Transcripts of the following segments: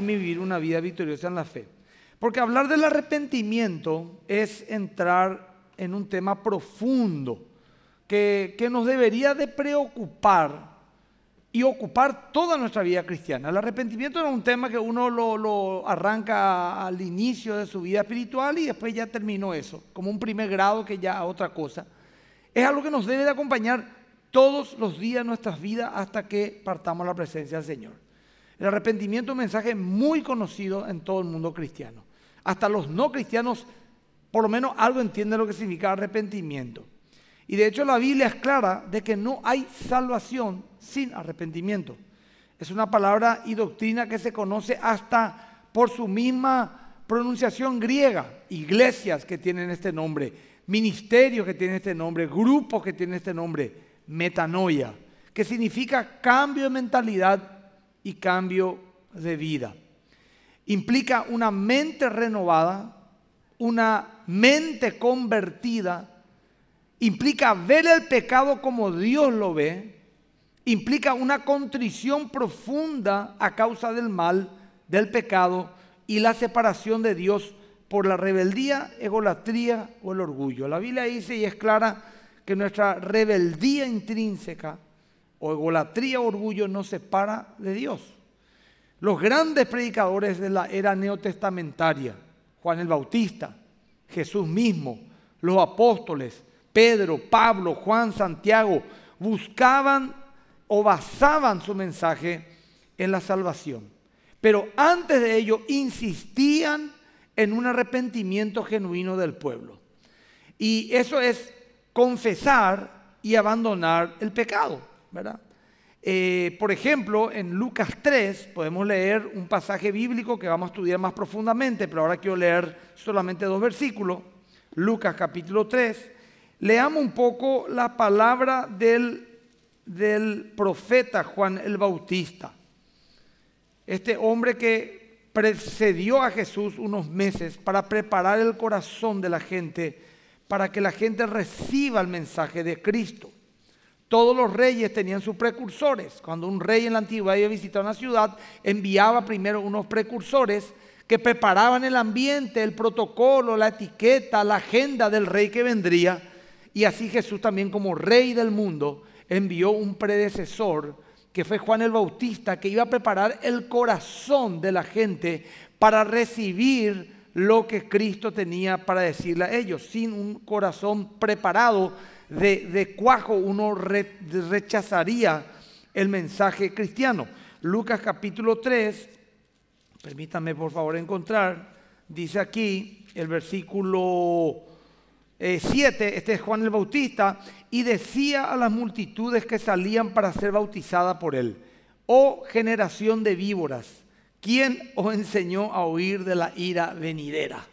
vivir una vida victoriosa en la fe. Porque hablar del arrepentimiento es entrar en un tema profundo que, nos debería de preocupar y ocupar toda nuestra vida cristiana. El arrepentimiento no es un tema que uno lo, lo arranca al inicio de su vida espiritual y después ya terminó eso, como un primer grado que ya otra cosa. Es algo que nos debe de acompañar todos los días nuestras vidas hasta que partamos la presencia del Señor. El arrepentimiento es un mensaje muy conocido en todo el mundo cristiano. Hasta los no cristianos, por lo menos algo entienden lo que significa arrepentimiento. Y de hecho la Biblia es clara de que no hay salvación sin arrepentimiento. Es una palabra y doctrina que se conoce hasta por su misma pronunciación griega. Iglesias que tienen este nombre, ministerios que tienen este nombre, grupos que tienen este nombre, metanoia, que significa cambio de mentalidad y cambio de vida. Implica una mente renovada, una mente convertida, implica ver el pecado como Dios lo ve, implica una contrición profunda a causa del mal, del pecado y la separación de Dios por la rebeldía, egolatría o el orgullo. La Biblia dice y es clara que nuestra rebeldía intrínseca o egolatría o orgullo no separa de Dios. Los grandes predicadores de la era neotestamentaria, Juan el Bautista, Jesús mismo, los apóstoles, Pedro, Pablo, Juan, Santiago, buscaban o basaban su mensaje en la salvación. Pero antes de ello insistían en un arrepentimiento genuino del pueblo. Y eso es confesar y abandonar el pecado. Eh, por ejemplo, en Lucas 3 podemos leer un pasaje bíblico que vamos a estudiar más profundamente, pero ahora quiero leer solamente dos versículos. Lucas capítulo 3. Leamos un poco la palabra del, del profeta Juan el Bautista. Este hombre que precedió a Jesús unos meses para preparar el corazón de la gente, para que la gente reciba el mensaje de Cristo. Todos los reyes tenían sus precursores. Cuando un rey en la antigüedad iba a visitar una ciudad, enviaba primero unos precursores que preparaban el ambiente, el protocolo, la etiqueta, la agenda del rey que vendría. Y así Jesús también como rey del mundo envió un predecesor que fue Juan el Bautista, que iba a preparar el corazón de la gente para recibir lo que Cristo tenía para decirle a ellos. Sin un corazón preparado, de, cuajo uno rechazaría el mensaje cristiano. Lucas capítulo 3, permítame por favor encontrar, dice aquí el versículo 7, eh, este es Juan el Bautista, y decía a las multitudes que salían para ser bautizadas por él, oh generación de víboras, ¿quién os enseñó a oír de la ira venidera?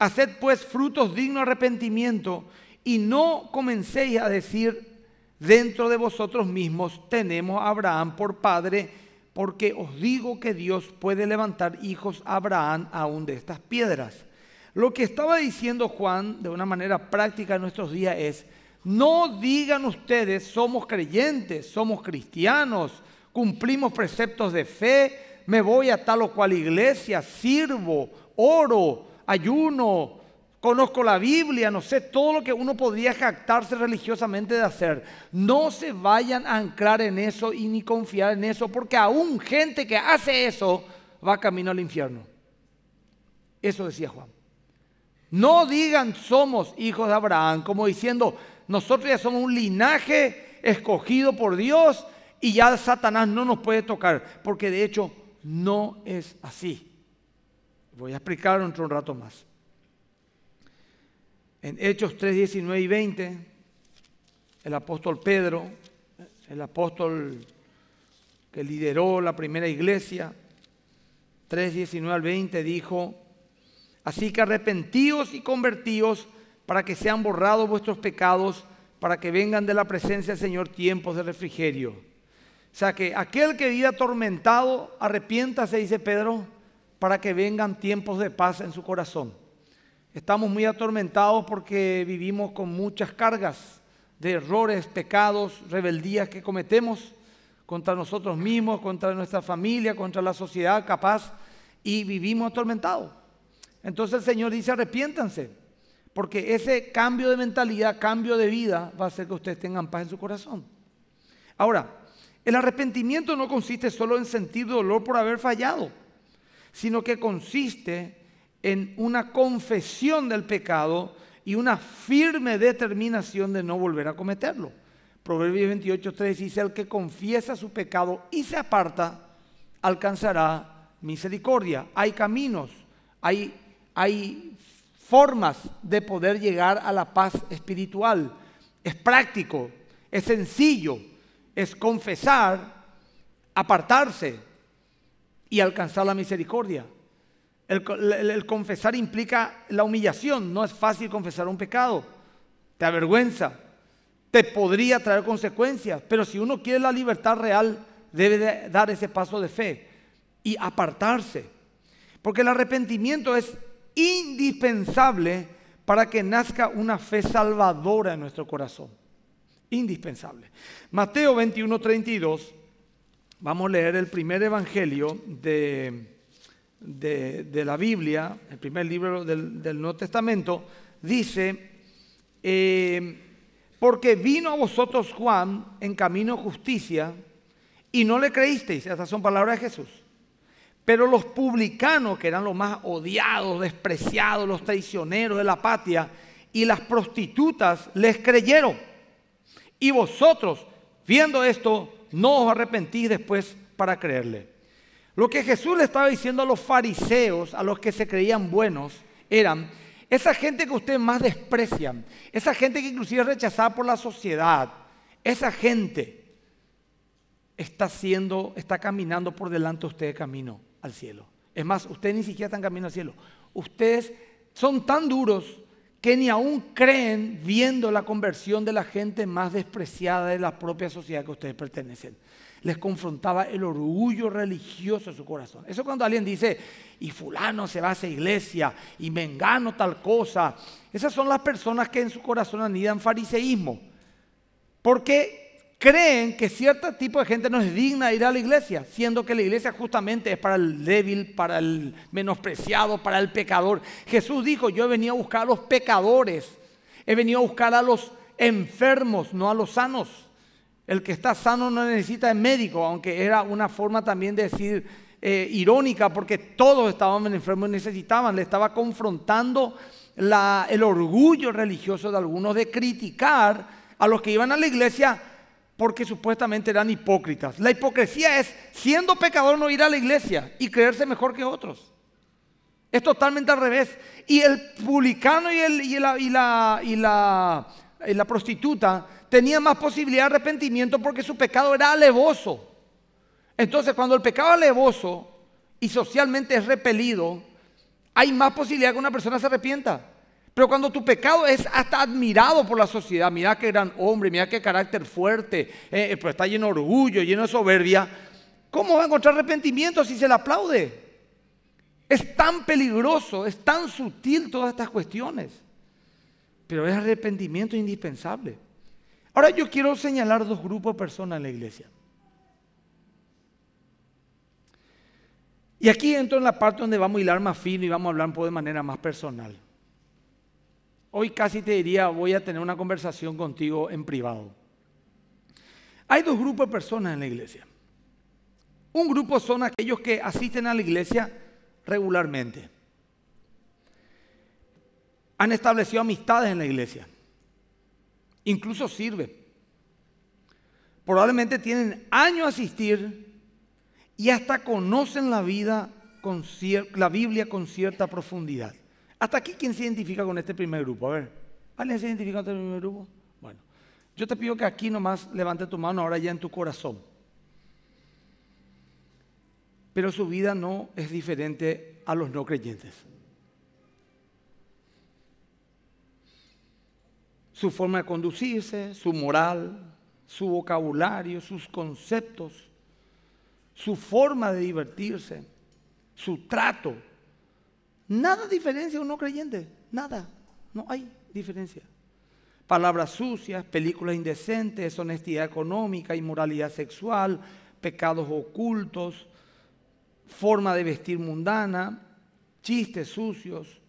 Haced pues frutos dignos de arrepentimiento y no comencéis a decir dentro de vosotros mismos, tenemos a Abraham por padre, porque os digo que Dios puede levantar hijos a Abraham aún de estas piedras. Lo que estaba diciendo Juan de una manera práctica en nuestros días es, no digan ustedes, somos creyentes, somos cristianos, cumplimos preceptos de fe, me voy a tal o cual iglesia, sirvo, oro, ayuno, conozco la Biblia, no sé, todo lo que uno podría jactarse religiosamente de hacer. No se vayan a anclar en eso y ni confiar en eso, porque aún gente que hace eso va camino al infierno. Eso decía Juan. No digan somos hijos de Abraham, como diciendo, nosotros ya somos un linaje escogido por Dios y ya Satanás no nos puede tocar, porque de hecho no es así. Voy a explicarlo dentro de un rato más. En Hechos 3, 19 y 20, el apóstol Pedro, el apóstol que lideró la primera iglesia, 3, 19 al 20, dijo, así que arrepentíos y convertíos para que sean borrados vuestros pecados, para que vengan de la presencia del Señor tiempos de refrigerio. O sea que aquel que vive atormentado, arrepiéntase, dice Pedro, para que vengan tiempos de paz en su corazón. Estamos muy atormentados porque vivimos con muchas cargas de errores, pecados, rebeldías que cometemos contra nosotros mismos, contra nuestra familia, contra la sociedad capaz, y vivimos atormentados. Entonces el Señor dice, arrepiéntanse, porque ese cambio de mentalidad, cambio de vida, va a hacer que ustedes tengan paz en su corazón. Ahora, el arrepentimiento no consiste solo en sentir dolor por haber fallado, sino que consiste en una confesión del pecado y una firme determinación de no volver a cometerlo. Proverbios 28, 3 dice, el que confiesa su pecado y se aparta, alcanzará misericordia. Hay caminos, hay, hay formas de poder llegar a la paz espiritual. Es práctico, es sencillo, es confesar, apartarse y alcanzar la misericordia. El, confesar implica la humillación. No es fácil confesar un pecado. Te avergüenza. Te podría traer consecuencias. Pero si uno quiere la libertad real, debe dar ese paso de fe y apartarse. Porque el arrepentimiento es indispensable para que nazca una fe salvadora en nuestro corazón. Indispensable. Mateo 21, 32. Vamos a leer el primer evangelio de de, la Biblia, el primer libro del, Nuevo Testamento, dice, eh, porque vino a vosotros Juan en camino justicia y no le creísteis, estas son palabras de Jesús. Pero los publicanos, que eran los más odiados, despreciados, los traicioneros de la patria, y las prostitutas les creyeron. Y vosotros, viendo esto, no os arrepentís después para creerle. Lo que Jesús le estaba diciendo a los fariseos, a los que se creían buenos, eran, esa gente que ustedes más desprecian, esa gente que inclusive es rechazada por la sociedad, esa gente está siendo, está caminando por delante de ustedes camino al cielo. Es más, ustedes ni siquiera están camino al cielo. Ustedes son tan duros que ni aún creen viendo la conversión de la gente más despreciada de la propia sociedad que ustedes pertenecen les confrontaba el orgullo religioso de su corazón. Eso cuando alguien dice, y fulano se va a esa iglesia, y me engano tal cosa. Esas son las personas que en su corazón anidan fariseísmo. Porque creen que cierto tipo de gente no es digna de ir a la iglesia, siendo que la iglesia justamente es para el débil, para el menospreciado, para el pecador. Jesús dijo, yo he venido a buscar a los pecadores, he venido a buscar a los enfermos, no a los sanos. El que está sano no necesita de médico, aunque era una forma también de decir eh, irónica, porque todos estaban enfermos y necesitaban. Le estaba confrontando el orgullo religioso de algunos de criticar a los que iban a la iglesia porque supuestamente eran hipócritas. La hipocresía es, siendo pecador, no ir a la iglesia y creerse mejor que otros. Es totalmente al revés. Y el publicano y, el, y, la, y la eh, la prostituta, tenía más posibilidad de arrepentimiento porque su pecado era alevoso. Entonces, cuando el pecado es alevoso y socialmente es repelido, hay más posibilidad que una persona se arrepienta. Pero cuando tu pecado es hasta admirado por la sociedad, mira qué gran hombre, mira qué carácter fuerte, eh, eh, pues está lleno de orgullo, lleno de soberbia, ¿cómo va a encontrar arrepentimiento si se le aplaude? Es tan peligroso, es tan sutil todas estas cuestiones pero es arrepentimiento indispensable. Ahora yo quiero señalar dos grupos de personas en la iglesia. Y aquí entro en la parte donde vamos a hilar más fino y vamos a hablar pues, de manera más personal. Hoy casi te diría, voy a tener una conversación contigo en privado. Hay dos grupos de personas en la iglesia. Un grupo son aquellos que asisten a la iglesia regularmente han establecido amistades en la iglesia. Incluso sirve. Probablemente tienen años asistir y hasta conocen la vida con la Biblia con cierta profundidad. Hasta aquí, ¿quién se identifica con este primer grupo? A ver, ¿alguien se identifica con este primer grupo? Bueno, yo te pido que aquí nomás levante tu mano ahora ya en tu corazón. Pero su vida no es diferente a los no creyentes. su forma de conducirse, su moral, su vocabulario, sus conceptos, su forma de divertirse, su trato. Nada diferencia a un no creyente, nada, no hay diferencia. Palabras sucias, películas indecentes, honestidad económica, inmoralidad sexual, pecados ocultos, forma de vestir mundana, chistes sucios,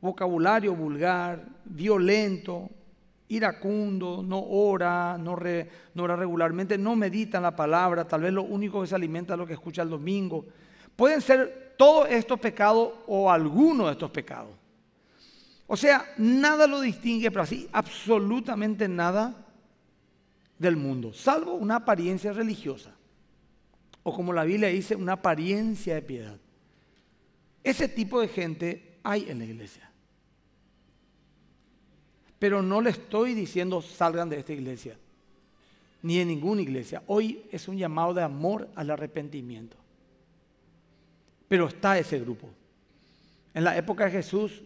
vocabulario vulgar, violento, iracundo, no ora, no, ora regularmente, no medita en la palabra, tal vez lo único que se alimenta es lo que escucha el domingo. Pueden ser todos estos pecados o alguno de estos pecados. O sea, nada lo distingue, pero así absolutamente nada del mundo, salvo una apariencia religiosa. O como la Biblia dice, una apariencia de piedad. Ese tipo de gente hay en la iglesia. Pero no le estoy diciendo salgan de esta iglesia, ni de ninguna iglesia. Hoy es un llamado de amor al arrepentimiento. Pero está ese grupo. En la época de Jesús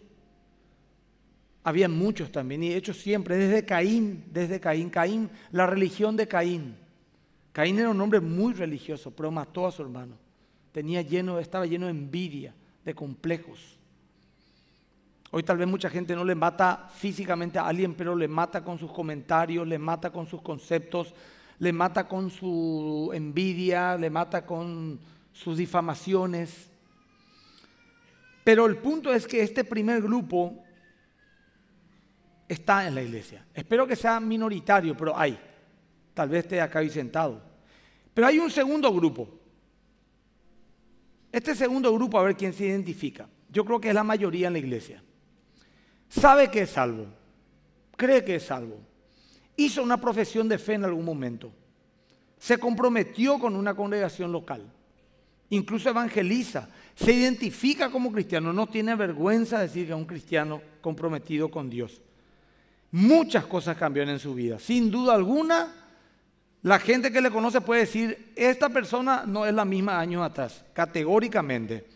había muchos también, y hechos siempre, desde Caín, desde Caín, Caín, la religión de Caín. Caín era un hombre muy religioso, pero mató a su hermano. Tenía lleno, estaba lleno de envidia, de complejos. Hoy tal vez mucha gente no le mata físicamente a alguien, pero le mata con sus comentarios, le mata con sus conceptos, le mata con su envidia, le mata con sus difamaciones. Pero el punto es que este primer grupo está en la iglesia. Espero que sea minoritario, pero hay. Tal vez esté acá y sentado. Pero hay un segundo grupo. Este segundo grupo, a ver quién se identifica. Yo creo que es la mayoría en la iglesia sabe que es salvo, cree que es salvo, hizo una profesión de fe en algún momento, se comprometió con una congregación local, incluso evangeliza, se identifica como cristiano, no tiene vergüenza decir que es un cristiano comprometido con Dios. Muchas cosas cambiaron en su vida, sin duda alguna. La gente que le conoce puede decir, esta persona no es la misma años atrás, categóricamente.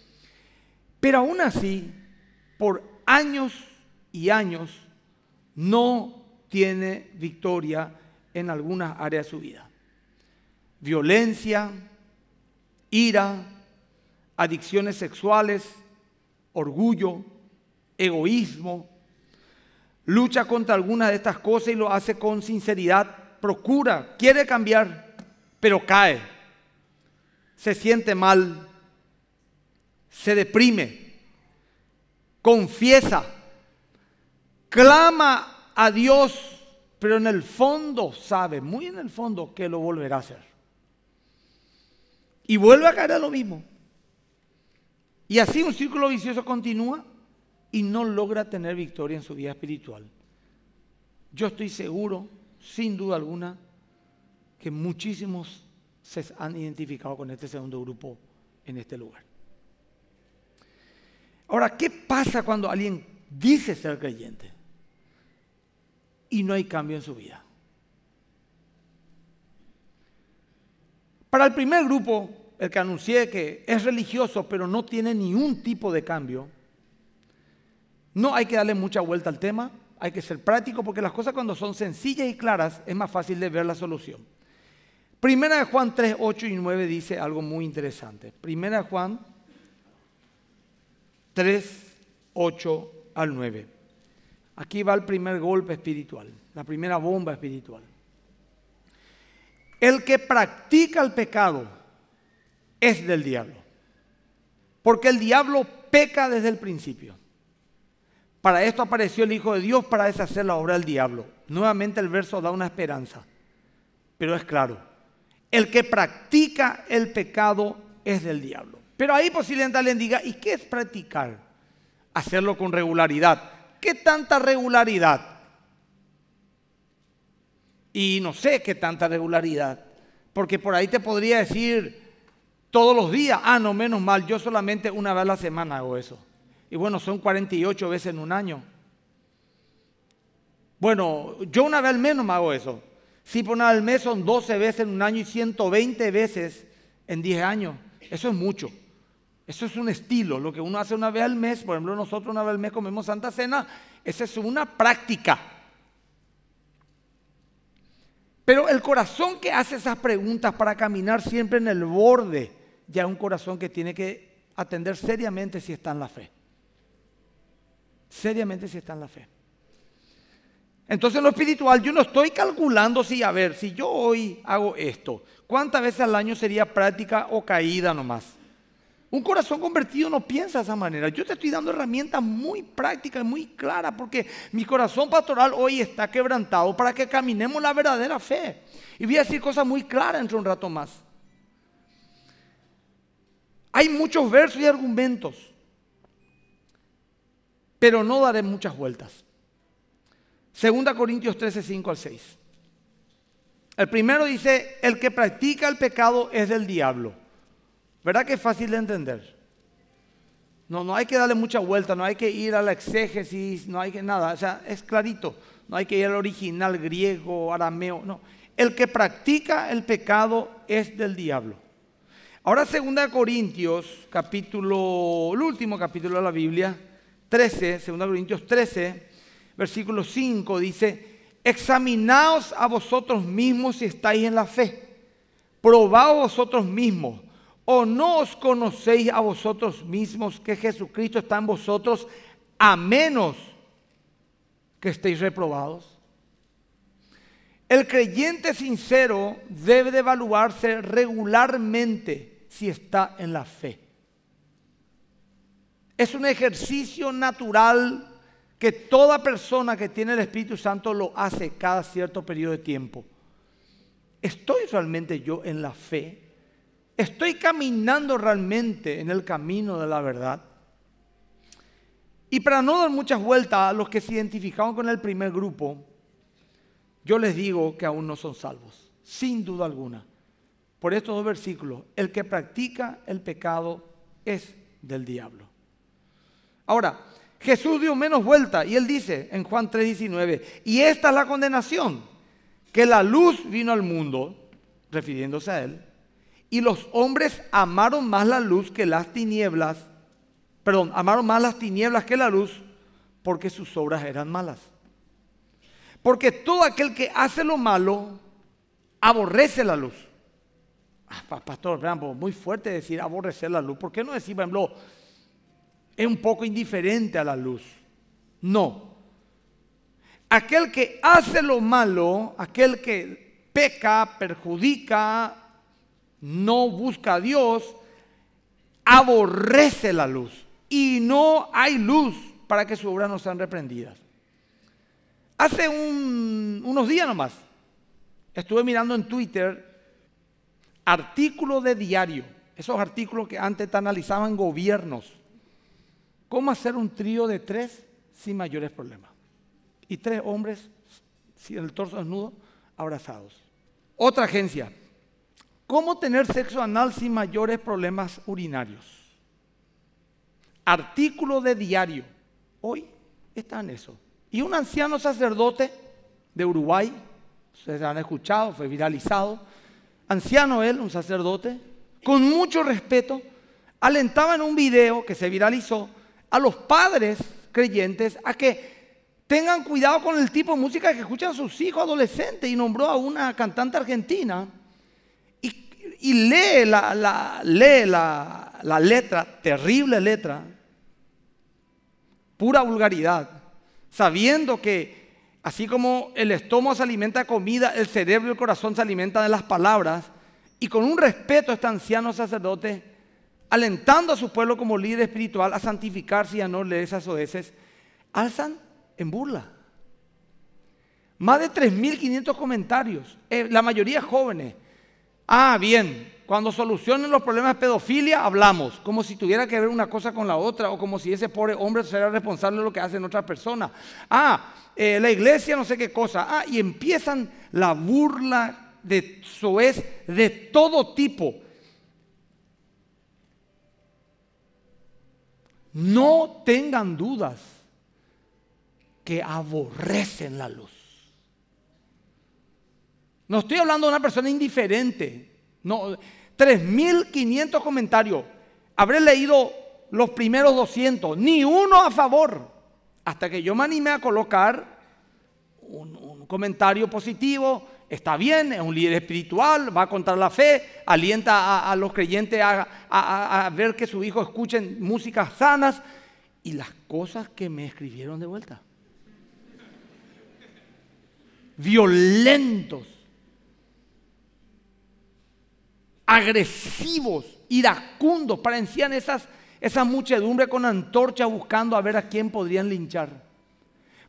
Pero aún así, por años y años no tiene victoria en algunas áreas de su vida. Violencia, ira, adicciones sexuales, orgullo, egoísmo. Lucha contra algunas de estas cosas y lo hace con sinceridad. Procura, quiere cambiar, pero cae. Se siente mal, se deprime, confiesa clama a Dios, pero en el fondo sabe, muy en el fondo, que lo volverá a hacer. Y vuelve a caer a lo mismo. Y así un círculo vicioso continúa y no logra tener victoria en su vida espiritual. Yo estoy seguro, sin duda alguna, que muchísimos se han identificado con este segundo grupo en este lugar. Ahora, ¿qué pasa cuando alguien dice ser creyente? y no hay cambio en su vida. Para el primer grupo, el que anuncié que es religioso pero no tiene ningún tipo de cambio, no hay que darle mucha vuelta al tema, hay que ser práctico porque las cosas cuando son sencillas y claras es más fácil de ver la solución. Primera de Juan 3, 8 y 9 dice algo muy interesante. Primera de Juan 3, 8 al 9. Aquí va el primer golpe espiritual, la primera bomba espiritual. El que practica el pecado es del diablo. Porque el diablo peca desde el principio. Para esto apareció el Hijo de Dios para deshacer la obra del diablo. Nuevamente el verso da una esperanza, pero es claro. El que practica el pecado es del diablo. Pero ahí posiblemente alguien diga, ¿y qué es practicar? Hacerlo con regularidad. ¿Qué tanta regularidad? Y no sé qué tanta regularidad. Porque por ahí te podría decir todos los días, ah, no, menos mal, yo solamente una vez a la semana hago eso. Y bueno, son 48 veces en un año. Bueno, yo una vez al menos me hago eso. Si por vez al mes son 12 veces en un año y 120 veces en 10 años. Eso es mucho. Eso es un estilo, lo que uno hace una vez al mes, por ejemplo nosotros una vez al mes comemos Santa Cena, esa es una práctica. Pero el corazón que hace esas preguntas para caminar siempre en el borde, ya es un corazón que tiene que atender seriamente si está en la fe. Seriamente si está en la fe. Entonces lo espiritual yo no estoy calculando si, a ver, si yo hoy hago esto, ¿cuántas veces al año sería práctica o caída nomás? Un corazón convertido no piensa de esa manera. Yo te estoy dando herramientas muy prácticas, muy claras, porque mi corazón pastoral hoy está quebrantado para que caminemos la verdadera fe. Y voy a decir cosas muy claras entre un rato más. Hay muchos versos y argumentos, pero no daré muchas vueltas. Segunda Corintios 13, 5 al 6. El primero dice, el que practica el pecado es del diablo. ¿Verdad que es fácil de entender? No, no hay que darle mucha vuelta, no hay que ir a la exégesis, no hay que nada. O sea, es clarito. No hay que ir al original griego, arameo. No. El que practica el pecado es del diablo. Ahora 2 Corintios, capítulo, el último capítulo de la Biblia, 13, 2 Corintios 13, versículo 5, dice, examinaos a vosotros mismos si estáis en la fe, probaos vosotros mismos, ¿O no os conocéis a vosotros mismos que Jesucristo está en vosotros a menos que estéis reprobados? El creyente sincero debe de evaluarse regularmente si está en la fe. Es un ejercicio natural que toda persona que tiene el Espíritu Santo lo hace cada cierto periodo de tiempo. ¿Estoy realmente yo en la fe? ¿Estoy caminando realmente en el camino de la verdad? Y para no dar muchas vueltas a los que se identificaban con el primer grupo, yo les digo que aún no son salvos, sin duda alguna. Por estos dos versículos, el que practica el pecado es del diablo. Ahora, Jesús dio menos vuelta y él dice en Juan 3:19, y esta es la condenación, que la luz vino al mundo, refiriéndose a él, y los hombres amaron más la luz que las tinieblas, perdón, amaron más las tinieblas que la luz, porque sus obras eran malas. Porque todo aquel que hace lo malo, aborrece la luz. Ah, pastor, pastor, muy fuerte decir aborrecer la luz. ¿Por qué no decir, por ejemplo, es un poco indiferente a la luz? No. Aquel que hace lo malo, aquel que peca, perjudica, no busca a Dios, aborrece la luz y no hay luz para que sus obras no sean reprendidas. Hace unos días nomás estuve mirando en Twitter artículos de diario, esos artículos que antes analizaban gobiernos. ¿Cómo hacer un trío de tres sin mayores problemas? Y tres hombres sin el torso desnudo abrazados. Otra agencia, ¿Cómo tener sexo anal sin mayores problemas urinarios? Artículo de diario. Hoy está en eso. Y un anciano sacerdote de Uruguay, ustedes han escuchado, fue viralizado. Anciano él, un sacerdote, con mucho respeto, alentaba en un video que se viralizó a los padres creyentes a que tengan cuidado con el tipo de música que escuchan sus hijos adolescentes y nombró a una cantante argentina y lee la, lee la, letra, terrible letra, pura vulgaridad, sabiendo que así como el estómago se alimenta de comida, el cerebro y el corazón se alimentan de las palabras, y con un respeto a este anciano sacerdote, alentando a su pueblo como líder espiritual a santificarse y a no leer esas oeces, alzan en burla. Más de 3.500 comentarios, eh, la mayoría jóvenes. Ah, bien, cuando solucionen los problemas de pedofilia hablamos, como si tuviera que ver una cosa con la otra o como si ese pobre hombre fuera responsable de lo que hacen otras personas. Ah, eh, la iglesia no sé qué cosa. Ah, y empiezan la burla de soez de todo tipo. No tengan dudas que aborrecen la luz. No estoy hablando de una persona indiferente. No, 3.500 comentarios. Habré leído los primeros 200. Ni uno a favor. Hasta que yo me animé a colocar un, comentario positivo. Está bien, es un líder espiritual, va a contar la fe, alienta a, los creyentes a, a ver que sus hijos escuchen músicas sanas y las cosas que me escribieron de vuelta. Violentos agresivos, iracundos, parecían esas, esa muchedumbre con antorcha buscando a ver a quién podrían linchar.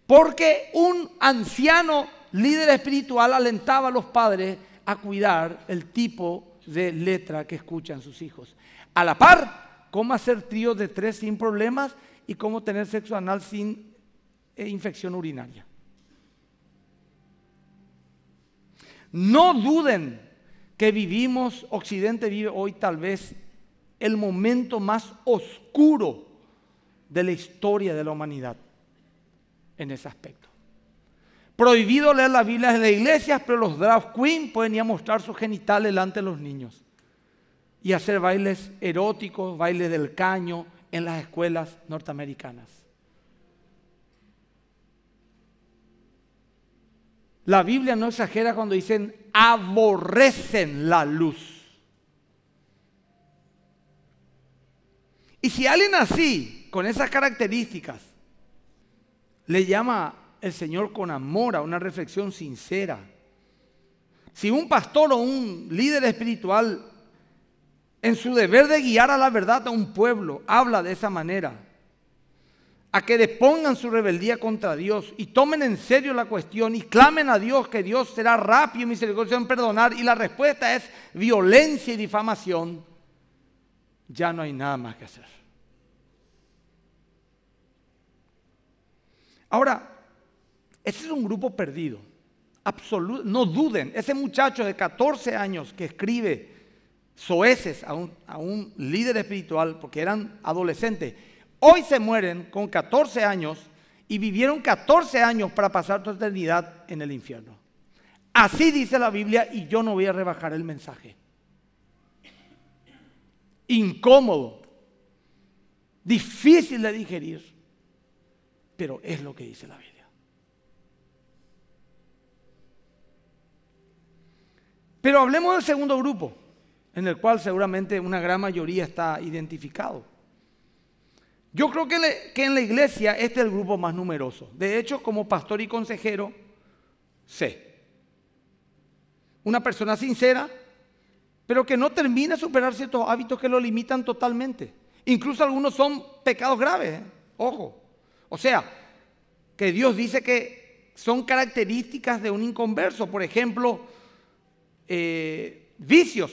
Porque un anciano líder espiritual alentaba a los padres a cuidar el tipo de letra que escuchan sus hijos. A la par, cómo hacer tríos de tres sin problemas y cómo tener sexo anal sin eh, infección urinaria. No duden que vivimos, Occidente vive hoy tal vez el momento más oscuro de la historia de la humanidad en ese aspecto. Prohibido leer las Biblias de las iglesias, pero los draft queen pueden ir a mostrar sus genitales delante de los niños y hacer bailes eróticos, bailes del caño en las escuelas norteamericanas. La Biblia no exagera cuando dicen aborrecen la luz. Y si alguien así, con esas características, le llama el Señor con amor a una reflexión sincera, si un pastor o un líder espiritual en su deber de guiar a la verdad a un pueblo habla de esa manera, a que depongan su rebeldía contra Dios y tomen en serio la cuestión y clamen a Dios que Dios será rápido y misericordioso en perdonar y la respuesta es violencia y difamación, ya no hay nada más que hacer. Ahora, ese es un grupo perdido. absoluto no duden, ese muchacho de 14 años que escribe soeces a un, a un líder espiritual, porque eran adolescentes, hoy se mueren con 14 años y vivieron 14 años para pasar tu eternidad en el infierno. Así dice la Biblia y yo no voy a rebajar el mensaje. Incómodo, difícil de digerir, pero es lo que dice la Biblia. Pero hablemos del segundo grupo, en el cual seguramente una gran mayoría está identificado. Yo creo que, en la iglesia este es el grupo más numeroso. De hecho, como pastor y consejero, sé. Una persona sincera, pero que no termina de superar ciertos hábitos que lo limitan totalmente. Incluso algunos son pecados graves, ¿eh? ojo. O sea, que Dios dice que son características de un inconverso. Por ejemplo, eh, vicios.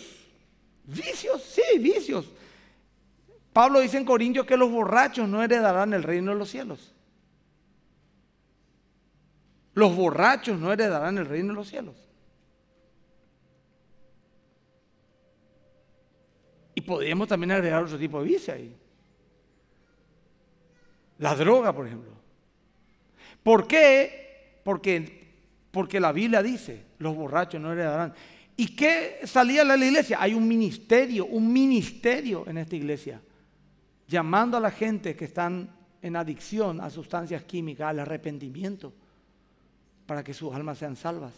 Vicios, sí, vicios. Pablo dice en Corintios que los borrachos no heredarán el reino de los cielos. Los borrachos no heredarán el reino de los cielos. Y podríamos también heredar otro tipo de vicio ahí. La droga, por ejemplo. ¿Por qué? Porque, porque la Biblia dice, los borrachos no heredarán. ¿Y qué salía de la iglesia? Hay un ministerio, un ministerio en esta iglesia llamando a la gente que están en adicción a sustancias químicas al arrepentimiento para que sus almas sean salvas.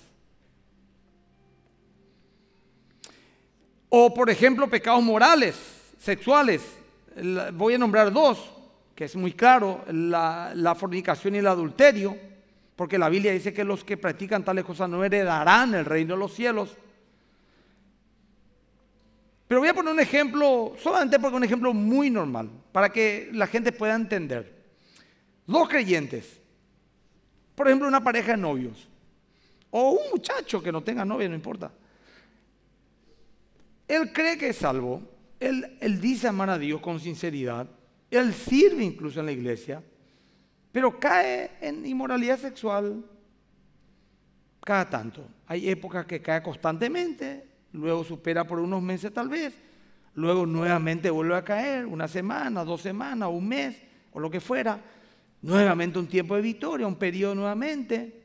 O por ejemplo pecados morales, sexuales. Voy a nombrar dos, que es muy claro, la, fornicación y el adulterio, porque la Biblia dice que los que practican tales cosas no heredarán el reino de los cielos. Pero voy a poner un ejemplo, solamente porque un ejemplo muy normal para que la gente pueda entender. Dos creyentes, por ejemplo, una pareja de novios, o un muchacho que no tenga novia, no importa. Él cree que es salvo, él, él dice amar a Dios con sinceridad, él sirve incluso en la iglesia, pero cae en inmoralidad sexual cada tanto. Hay épocas que cae constantemente, luego supera por unos meses tal vez, luego nuevamente vuelve a caer, una semana, dos semanas, un mes, o lo que fuera, nuevamente un tiempo de victoria, un periodo nuevamente,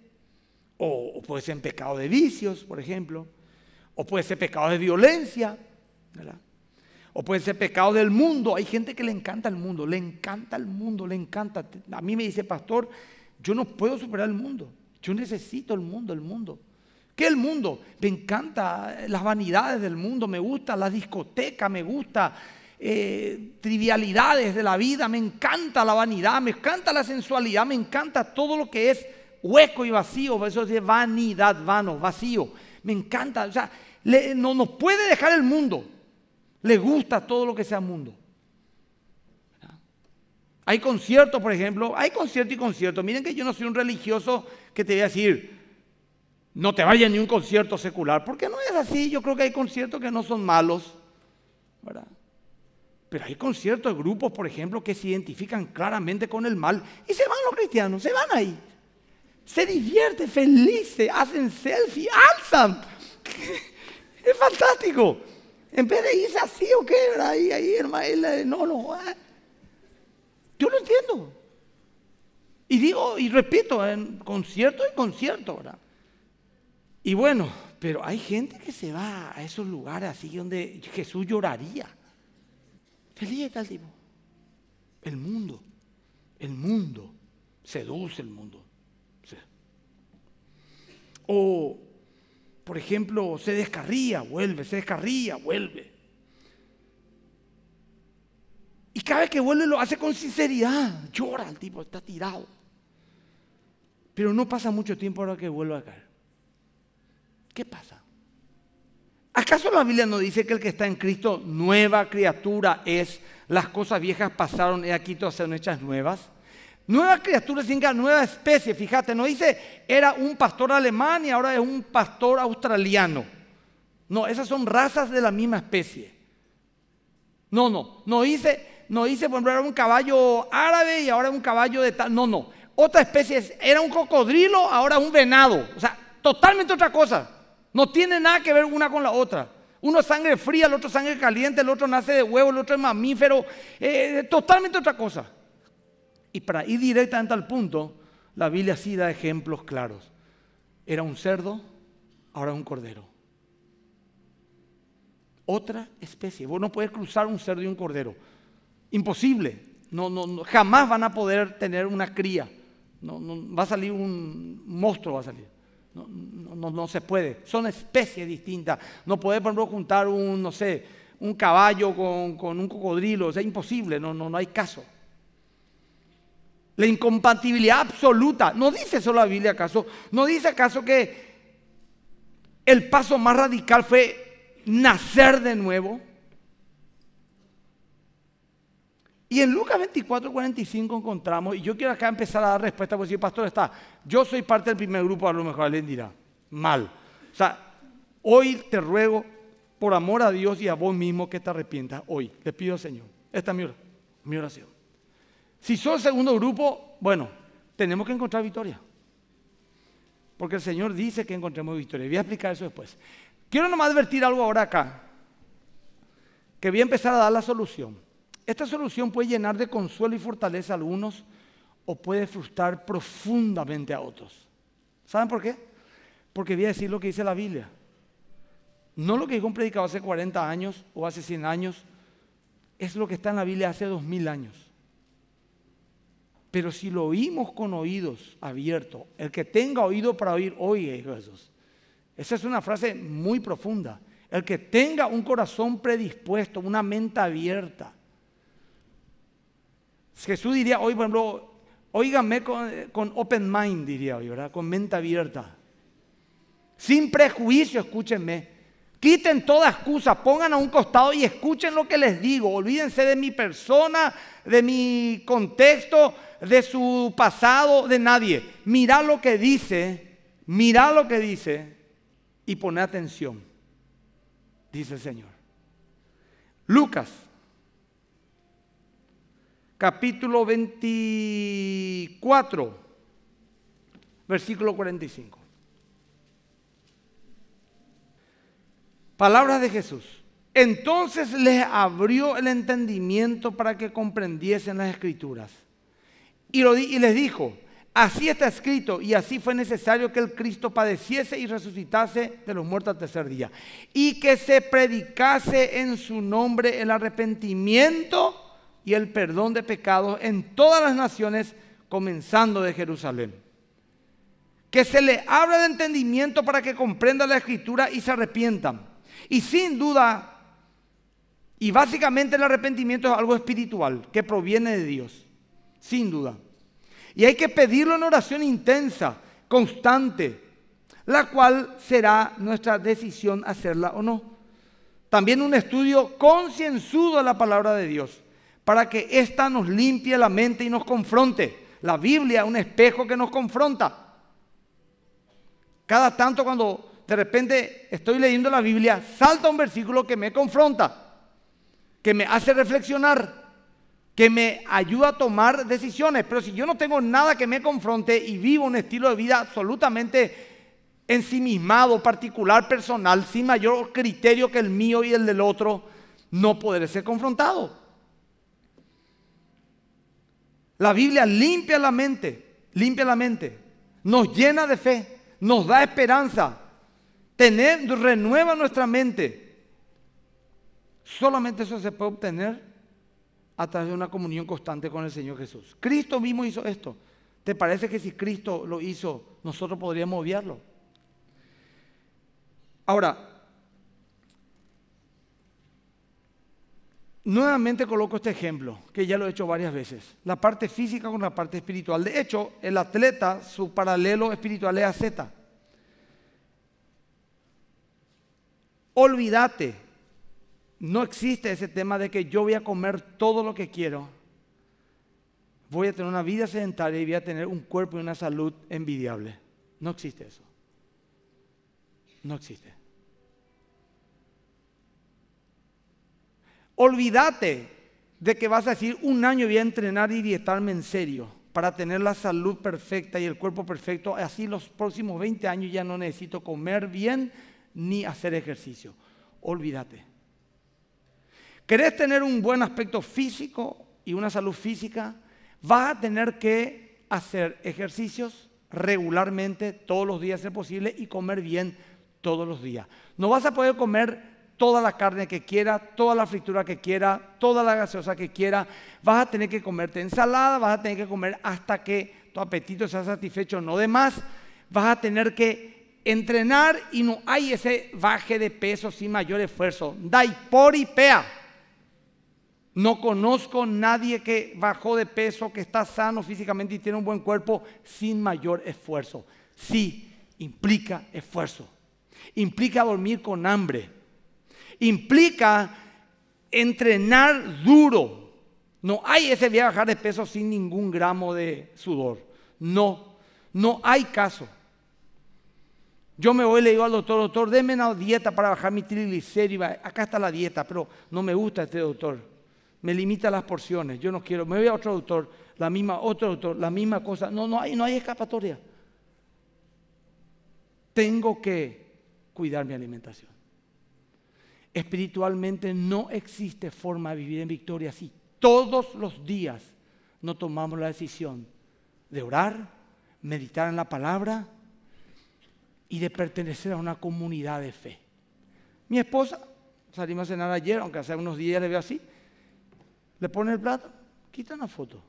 o, puede ser pecado de vicios, por ejemplo, o puede ser pecado de violencia, O puede ser pecado del mundo. Hay gente que le encanta el mundo, le encanta el mundo, le encanta. A mí me dice, pastor, yo no puedo superar el mundo. Yo necesito el mundo, el mundo. ¿Qué es el mundo? Me encanta eh, las vanidades del mundo, me gusta la discoteca, me gusta eh, trivialidades de la vida, me encanta la vanidad, me encanta la sensualidad, me encanta todo lo que es hueco y vacío, eso es vanidad, vano, vacío. Me encanta, o sea, no nos puede dejar el mundo. Le gusta todo lo que sea mundo. Hay conciertos, por ejemplo, hay conciertos y conciertos. Miren que yo no soy un religioso que te voy a decir, no te vayas ni un concierto secular, porque no es así, yo creo que hay conciertos que no son malos, ¿verdad? Pero hay conciertos, grupos, por ejemplo, que se identifican claramente con el mal y se van los cristianos, se van ahí. Se divierten, felices, hacen selfie, alzan. Es fantástico. En vez de irse así o qué, ¿verdad? ahí, ahí, hermano, no, no. Ah. Yo lo entiendo. Y digo, y repito, en concierto y concierto, ¿verdad? Y bueno, pero hay gente que se va a esos lugares así donde Jesús lloraría. Feliz está el tipo. El mundo, el mundo, seduce el mundo. O, por ejemplo, se descarría, vuelve, se descarría, vuelve. Y cada vez que vuelve lo hace con sinceridad. Llora el tipo, está tirado. Pero no pasa mucho tiempo ahora que vuelve a caer. ¿Qué pasa? ¿Acaso la Biblia no dice que el que está en Cristo, nueva criatura es? Las cosas viejas pasaron y aquí todas son hechas nuevas. Nueva criatura significa nueva especie. Fíjate, no dice era un pastor alemán y ahora es un pastor australiano. No, esas son razas de la misma especie. No, no, no dice, no dice, por ejemplo, era un caballo árabe y ahora es un caballo de tal. No, no. Otra especie es, era un cocodrilo, ahora un venado. O sea, totalmente otra cosa. No tiene nada que ver una con la otra. Uno es sangre fría, el otro es sangre caliente, el otro nace de huevo, el otro es mamífero. Eh, eh, totalmente otra cosa. Y para ir directamente al punto, la Biblia sí da ejemplos claros. Era un cerdo, ahora un cordero. Otra especie. Vos no puedes cruzar un cerdo y un cordero. Imposible. jamás van a poder tener una cría. no, va a salir un monstruo, va a salir. No, no, se puede. Son especies distintas. No puede por ejemplo, juntar un, no sé, un caballo con, un cocodrilo. Es imposible, no, no, no hay caso. La incompatibilidad absoluta. ¿No dice eso la Biblia acaso? ¿No dice acaso que el paso más radical fue nacer de nuevo? Y en Lucas 24, 45 encontramos, y yo quiero acá empezar a dar respuesta, porque si el pastor está, yo soy parte del primer grupo, a lo mejor alguien dirá, mal. O sea, hoy te ruego, por amor a Dios y a vos mismo, que te arrepientas hoy. Te pido, Señor, esta es mi, oración. Si soy el segundo grupo, bueno, tenemos que encontrar victoria. Porque el Señor dice que encontremos victoria. Voy a explicar eso después. Quiero nomás advertir algo ahora acá, que voy a empezar a dar la solución. Esta solución puede llenar de consuelo y fortaleza a algunos o puede frustrar profundamente a otros. ¿Saben por qué? Porque voy a decir lo que dice la Biblia. No lo que dijo un predicador hace 40 años o hace 100 años, es lo que está en la Biblia hace 2000 años. Pero si lo oímos con oídos abiertos, el que tenga oído para oír, oye, hijo Jesús. Esa es una frase muy profunda. El que tenga un corazón predispuesto, una mente abierta, Jesús diría hoy, por ejemplo, con, open mind, diría hoy, ¿verdad? Con mente abierta. Sin prejuicio, escúchenme. Quiten toda excusa, pongan a un costado y escuchen lo que les digo. Olvídense de mi persona, de mi contexto, de su pasado, de nadie. Mirá lo que dice, mirá lo que dice y pone atención, dice el Señor. Lucas capítulo 24, versículo 45. Palabras de Jesús. Entonces les abrió el entendimiento para que comprendiesen las escrituras. Y, y les dijo, así está escrito y así fue necesario que el Cristo padeciese y resucitase de los muertos al tercer día. Y que se predicase en su nombre el arrepentimiento y el perdón de pecados en todas las naciones, comenzando de Jerusalén. Que se le abra de entendimiento para que comprenda la escritura y se arrepientan. Y sin duda, y básicamente el arrepentimiento es algo espiritual que proviene de Dios, sin duda. Y hay que pedirlo en oración intensa, constante, la cual será nuestra decisión hacerla o no. También un estudio concienzudo a la palabra de Dios para que ésta nos limpie la mente y nos confronte. La Biblia es un espejo que nos confronta. Cada tanto cuando de repente estoy leyendo la Biblia, salta un versículo que me confronta, que me hace reflexionar, que me ayuda a tomar decisiones. Pero si yo no tengo nada que me confronte y vivo un estilo de vida absolutamente ensimismado, particular, personal, sin mayor criterio que el mío y el del otro, no podré ser confrontado. La Biblia limpia la mente, limpia la mente, nos llena de fe, nos da esperanza, renueva nuestra mente. Solamente eso se puede obtener a través de una comunión constante con el Señor Jesús. Cristo mismo hizo esto. ¿Te parece que si Cristo lo hizo, nosotros podríamos obviarlo? Ahora, Nuevamente coloco este ejemplo, que ya lo he hecho varias veces, la parte física con la parte espiritual. De hecho, el atleta, su paralelo espiritual es A-Z. Olvídate, no existe ese tema de que yo voy a comer todo lo que quiero, voy a tener una vida sedentaria y voy a tener un cuerpo y una salud envidiable. No existe eso. No existe. Olvídate de que vas a decir un año voy a entrenar y dietarme en serio para tener la salud perfecta y el cuerpo perfecto. Así los próximos 20 años ya no necesito comer bien ni hacer ejercicio. Olvídate. ¿Querés tener un buen aspecto físico y una salud física? Vas a tener que hacer ejercicios regularmente, todos los días si es posible, y comer bien todos los días. No vas a poder comer toda la carne que quiera, toda la fritura que quiera, toda la gaseosa que quiera. Vas a tener que comerte ensalada, vas a tener que comer hasta que tu apetito sea satisfecho, no de más. Vas a tener que entrenar y no hay ese baje de peso sin mayor esfuerzo. Dai por y pea. No conozco nadie que bajó de peso, que está sano físicamente y tiene un buen cuerpo sin mayor esfuerzo. Sí, implica esfuerzo. Implica dormir con hambre implica entrenar duro. No hay ese bajar de peso sin ningún gramo de sudor. No, no hay caso. Yo me voy y le digo al doctor, doctor, déme una dieta para bajar mi triglicéridos. Acá está la dieta, pero no me gusta este doctor. Me limita las porciones, yo no quiero. Me voy a otro doctor, la misma, otro doctor, la misma cosa. No, no hay, no hay escapatoria. Tengo que cuidar mi alimentación. Espiritualmente no existe forma de vivir en victoria si todos los días no tomamos la decisión de orar, meditar en la palabra y de pertenecer a una comunidad de fe. Mi esposa, salimos a cenar ayer, aunque hace unos días le veo así, le pone el plato, quita una foto.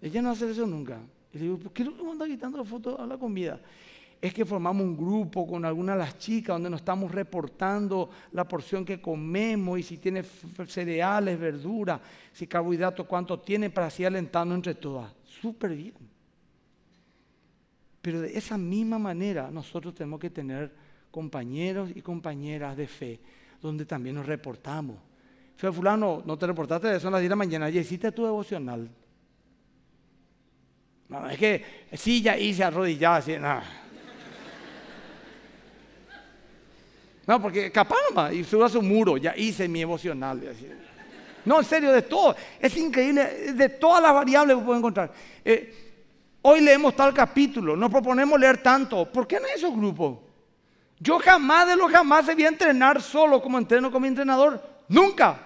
Ella no hace eso nunca. Y le digo, ¿por qué anda quitando la foto a la comida? es que formamos un grupo con algunas de las chicas donde nos estamos reportando la porción que comemos y si tiene cereales, verduras, si carbohidratos, cuánto tiene para así alentando entre todas. Súper bien. Pero de esa misma manera nosotros tenemos que tener compañeros y compañeras de fe donde también nos reportamos. Fue fulano, no te reportaste de eso en las 10 de la mañana, ya hiciste tu devocional. No, es que sí, ya hice arrodillado así, nada. No, porque más y a su muro, ya hice mi emocional. No, en serio, de todo. Es increíble, de todas las variables que puedo encontrar. Eh, hoy leemos tal capítulo, nos proponemos leer tanto. ¿Por qué en esos grupos? Yo jamás de lo jamás se entrenar solo como entreno con mi entrenador. Nunca.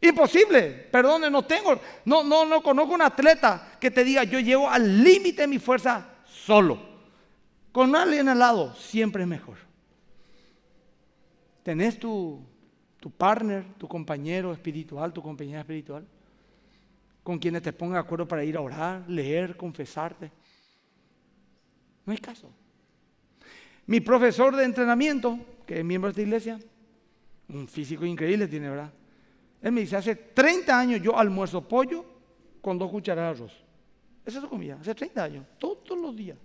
Imposible. perdón no tengo, no, no, no conozco un atleta que te diga yo llevo al límite de mi fuerza solo. Con alguien al lado siempre es mejor. ¿Tenés tu, partner, tu compañero espiritual, tu compañera espiritual? ¿Con quienes te pongas de acuerdo para ir a orar, leer, confesarte? No hay caso. Mi profesor de entrenamiento, que es miembro de esta iglesia, un físico increíble tiene, ¿verdad? Él me dice, hace 30 años yo almuerzo pollo con dos cucharadas de arroz. Esa es su comida, hace 30 años, todos los días.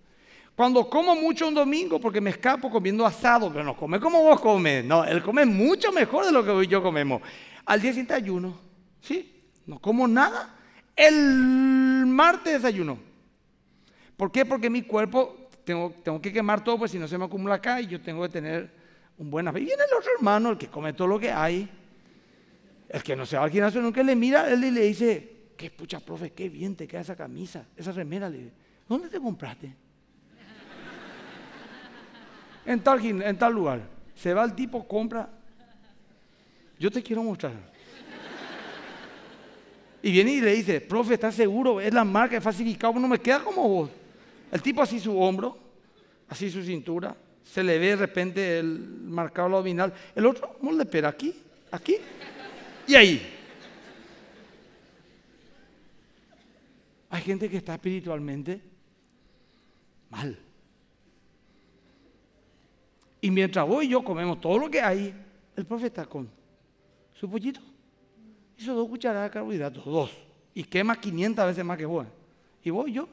Cuando como mucho un domingo, porque me escapo comiendo asado, pero no come como vos comes. No, él come mucho mejor de lo que yo comemos. Al día siguiente ayuno, ¿sí? No como nada. El martes desayuno. ¿Por qué? Porque mi cuerpo tengo, tengo que quemar todo, pues si no se me acumula acá y yo tengo que tener un buen Y viene el otro hermano, el que come todo lo que hay. El que no se va al gimnasio nunca le mira, él y le dice, qué pucha, profe, qué bien te queda esa camisa, esa remera. Le dice, ¿dónde te compraste? en tal, lugar. Se va el tipo, compra. Yo te quiero mostrar. Y viene y le dice, profe, ¿estás seguro? Es la marca, es falsificado, no me queda como vos. El tipo así su hombro, así su cintura, se le ve de repente el marcado abdominal. El otro, no le espera, aquí, aquí y ahí. Hay gente que está espiritualmente mal. Y mientras vos y yo comemos todo lo que hay, el profe está con su pollito. Hizo dos cucharadas de carbohidratos, dos. Y quema 500 veces más que vos. Y vos y yo,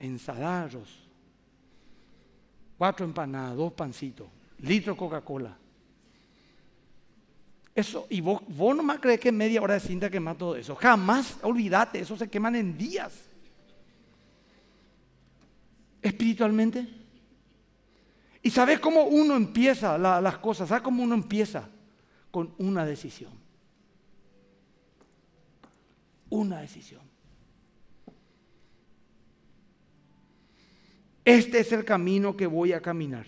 ensalados. Cuatro empanadas, dos pancitos, litro de Coca-Cola. Eso, y vos, vos nomás crees que media hora de cinta quema todo eso. Jamás, olvídate, eso se queman en días. Espiritualmente, y sabes cómo uno empieza las cosas, sabes cómo uno empieza con una decisión. Una decisión. Este es el camino que voy a caminar.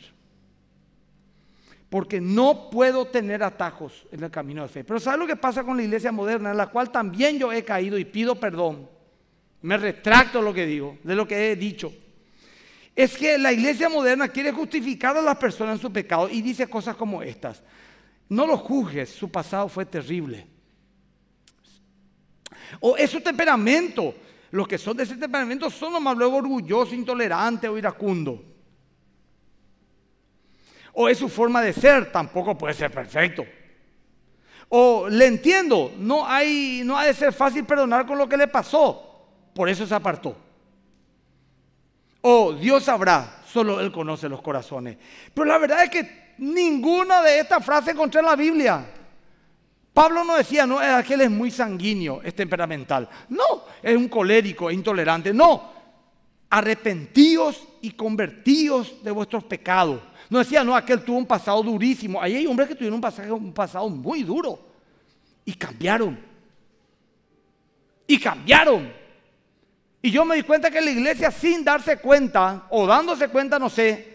Porque no puedo tener atajos en el camino de fe. Pero ¿sabes lo que pasa con la iglesia moderna? En la cual también yo he caído y pido perdón. Me retracto lo que digo, de lo que he dicho es que la iglesia moderna quiere justificar a las personas en su pecado y dice cosas como estas. No lo juzgues, su pasado fue terrible. O es su temperamento. Los que son de ese temperamento son más luego orgullosos, intolerantes o iracundos. O es su forma de ser, tampoco puede ser perfecto. O le entiendo, no, hay, no ha de ser fácil perdonar con lo que le pasó. Por eso se apartó. Oh, Dios sabrá, solo Él conoce los corazones. Pero la verdad es que ninguna de estas frases encontré en la Biblia. Pablo no decía, no, aquel es muy sanguíneo, es temperamental. No, es un colérico, es intolerante. No, arrepentíos y convertíos de vuestros pecados. No decía, no, aquel tuvo un pasado durísimo. Ahí hay hombres que tuvieron un pasado muy duro y cambiaron. Y cambiaron. Y yo me di cuenta que la iglesia sin darse cuenta, o dándose cuenta, no sé,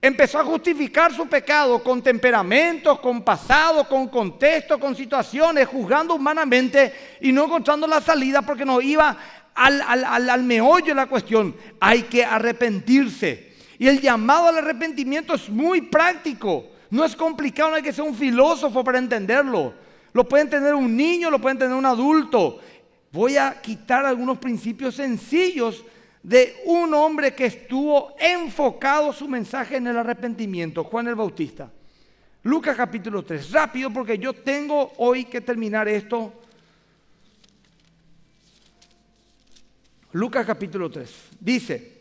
empezó a justificar su pecado con temperamentos, con pasado, con contexto, con situaciones, juzgando humanamente y no encontrando la salida porque no iba al, al meollo de la cuestión. Hay que arrepentirse. Y el llamado al arrepentimiento es muy práctico. No es complicado, no hay que ser un filósofo para entenderlo. Lo puede entender un niño, lo puede entender un adulto voy a quitar algunos principios sencillos de un hombre que estuvo enfocado su mensaje en el arrepentimiento, Juan el Bautista. Lucas capítulo 3, rápido porque yo tengo hoy que terminar esto. Lucas capítulo 3, dice,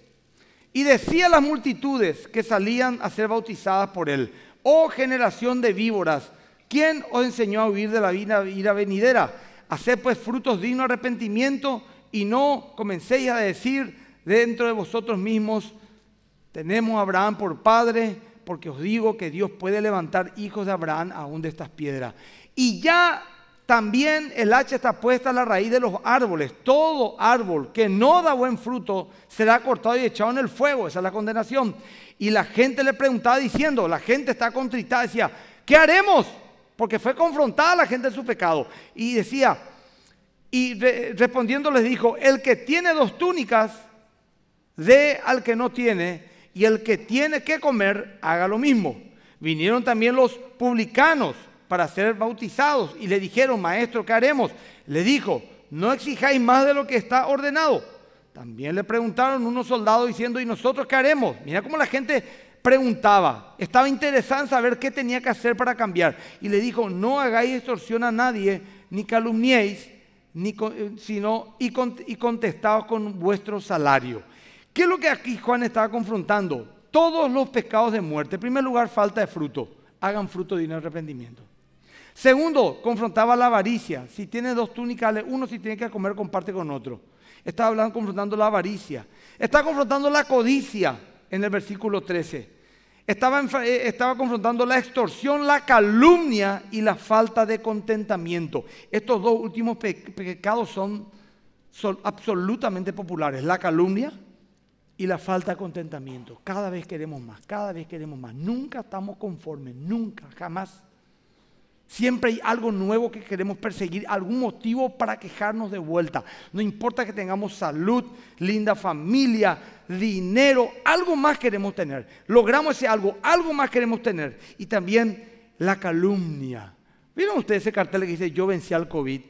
y decía a las multitudes que salían a ser bautizadas por él, oh generación de víboras, ¿quién os enseñó a huir de la vida venidera? Haced pues frutos dignos de arrepentimiento y no comencéis a decir dentro de vosotros mismos, tenemos a Abraham por padre, porque os digo que Dios puede levantar hijos de Abraham aún de estas piedras. Y ya también el hacha está puesta a la raíz de los árboles. Todo árbol que no da buen fruto será cortado y echado en el fuego. Esa es la condenación. Y la gente le preguntaba diciendo, la gente está contrita, decía, ¿qué haremos? porque fue confrontada la gente de su pecado. Y decía, y respondiendo les dijo, el que tiene dos túnicas, dé al que no tiene, y el que tiene que comer, haga lo mismo. Vinieron también los publicanos para ser bautizados y le dijeron, maestro, ¿qué haremos? Le dijo, no exijáis más de lo que está ordenado. También le preguntaron unos soldados diciendo, ¿y nosotros qué haremos? Mira cómo la gente preguntaba, estaba interesado en saber qué tenía que hacer para cambiar. Y le dijo, no hagáis extorsión a nadie, ni calumniéis, ni eh, sino, y, y contestaos con vuestro salario. ¿Qué es lo que aquí Juan estaba confrontando? Todos los pecados de muerte. En primer lugar, falta de fruto. Hagan fruto de arrepentimiento. Segundo, confrontaba la avaricia. Si tiene dos túnicas, uno si tiene que comer, comparte con otro. Estaba hablando, confrontando la avaricia. Está confrontando la codicia en el versículo 13. Estaba, eh, estaba, confrontando la extorsión, la calumnia y la falta de contentamiento. Estos dos últimos pecados son, son absolutamente populares, la calumnia y la falta de contentamiento. Cada vez queremos más, cada vez queremos más. Nunca estamos conformes, nunca, jamás. Siempre hay algo nuevo que queremos perseguir, algún motivo para quejarnos de vuelta. No importa que tengamos salud, linda familia, dinero, algo más queremos tener. Logramos ese algo, algo más queremos tener. Y también la calumnia. ¿Vieron ustedes ese cartel que dice yo vencí al COVID?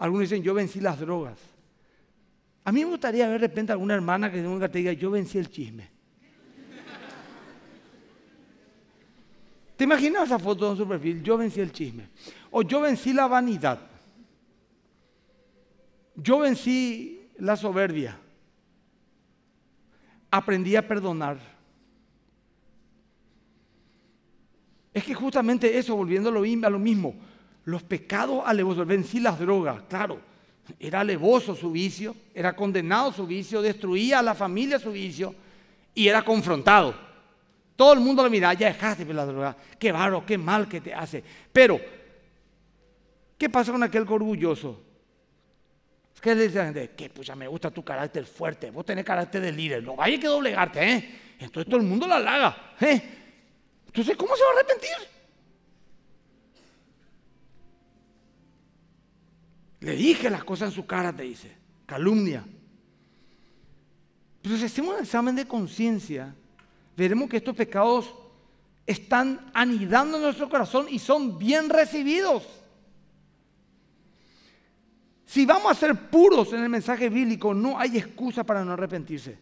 Algunos dicen yo vencí las drogas. A mí me gustaría ver de repente alguna hermana que tenga un cartel que diga yo vencí el chisme. ¿Te imaginas esa foto en su perfil? Yo vencí el chisme. O yo vencí la vanidad. Yo vencí la soberbia. Aprendí a perdonar. Es que justamente eso, volviendo a lo mismo, los pecados alevosos, vencí las drogas, claro, era alevoso su vicio, era condenado su vicio, destruía a la familia su vicio y era confrontado. Todo el mundo lo mira, ya dejaste la droga, qué barro, qué mal que te hace. Pero, ¿qué pasa con aquel orgulloso? que le dice la gente? Que pues ya me gusta tu carácter fuerte, vos tenés carácter de líder, no hay que doblegarte, ¿eh? Entonces todo el mundo la halaga, ¿eh? Entonces, ¿cómo se va a arrepentir? Le dije las cosas en su cara, te dice, calumnia. Entonces, pues, hacemos un examen de conciencia veremos que estos pecados están anidando en nuestro corazón y son bien recibidos. Si vamos a ser puros en el mensaje bíblico, no hay excusa para no arrepentirse.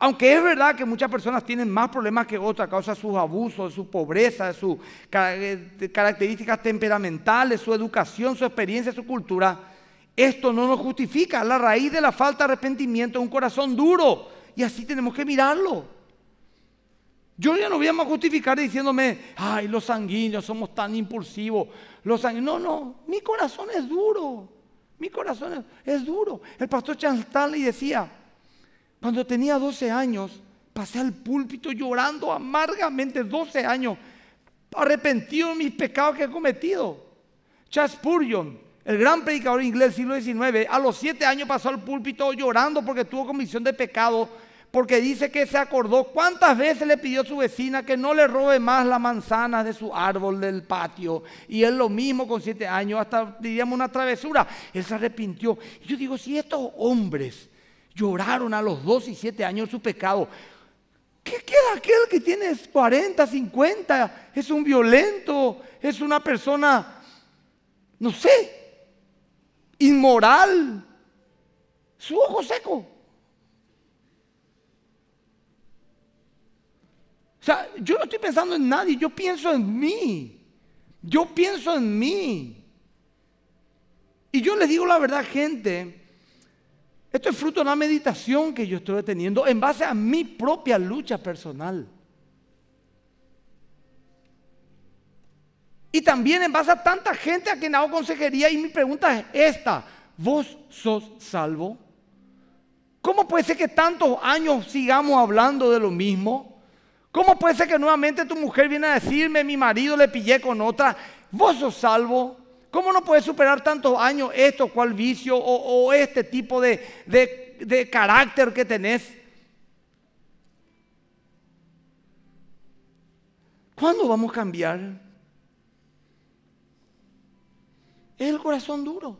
Aunque es verdad que muchas personas tienen más problemas que otras a causa de sus abusos, de su pobreza, de sus eh, características temperamentales, su educación, su experiencia, su cultura, esto no nos justifica. La raíz de la falta de arrepentimiento es un corazón duro y así tenemos que mirarlo. Yo ya no voy a más justificar diciéndome, ay, los sanguíneos somos tan impulsivos. Los No, no, mi corazón es duro. Mi corazón es, duro. El pastor Chantal decía, cuando tenía 12 años, pasé al púlpito llorando amargamente 12 años, arrepentido de mis pecados que he cometido. Charles Purion, el gran predicador inglés del siglo XIX, a los 7 años pasó al púlpito llorando porque tuvo comisión de pecado porque dice que se acordó cuántas veces le pidió a su vecina que no le robe más la manzana de su árbol del patio. Y él lo mismo con siete años, hasta diríamos una travesura. Él se arrepintió. Y yo digo, si estos hombres lloraron a los dos y siete años su pecado, ¿Qué queda aquel que tiene 40, 50? Es un violento, es una persona, no sé, inmoral. Su ojo seco. O sea, yo no estoy pensando en nadie, yo pienso en mí. Yo pienso en mí. Y yo les digo la verdad, gente, esto es fruto de una meditación que yo estoy teniendo en base a mi propia lucha personal. Y también en base a tanta gente a quien hago consejería. Y mi pregunta es esta. ¿Vos sos salvo? ¿Cómo puede ser que tantos años sigamos hablando de lo mismo? ¿Cómo puede ser que nuevamente tu mujer viene a decirme, mi marido le pillé con otra, vos sos salvo? ¿Cómo no puedes superar tantos años esto, cual vicio o, este tipo de, carácter que tenés? ¿Cuándo vamos a cambiar? Es el corazón duro.